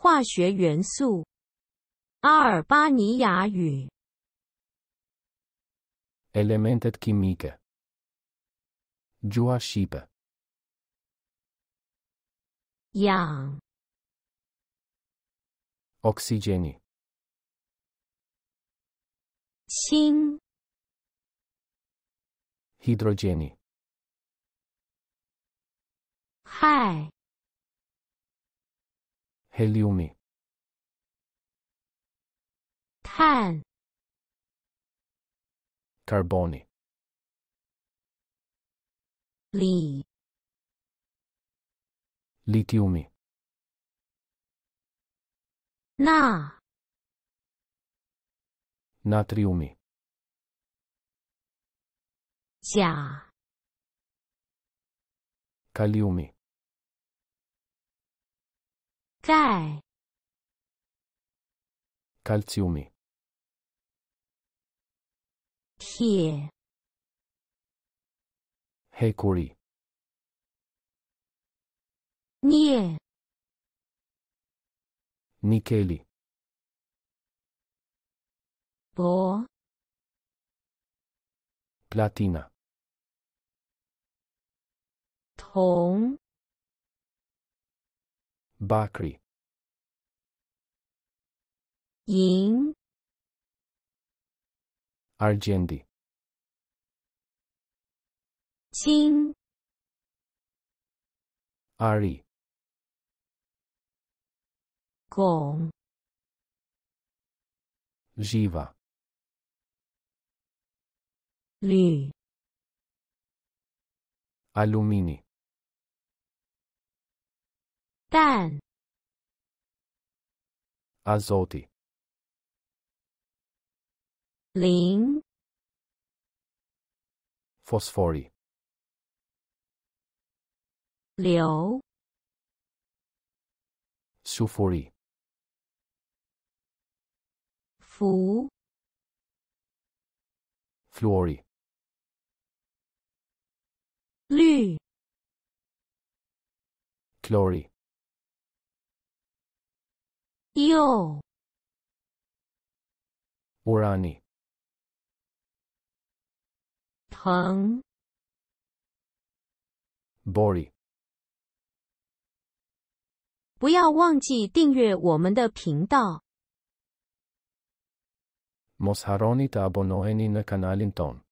化学元素，阿尔巴尼亚语。Elementet kimike. j u a s h i p a Yang. Oxigeni. Xin. Hidrogeni. Hai. Helium. 탄 carboni li lithium na natrium ja kalium 钙、calcium。铁。黑铜、镍、铜、镍、铜、镍、铜、镍、铜、镍、铜、镍、铜、镍、铜、镍、铜、a 铜 Bakri. Ying. Argendi. 金 Ari. 汞 Jiva. Li. Alumini azoti. 硫,蛋，Azoty 氟,硫，Sulfury 氯,氯，Chlorine 又，我让你疼。b o r y 不要忘记订阅我们的频道。Mos haroni t a abonoheni na kanalinton.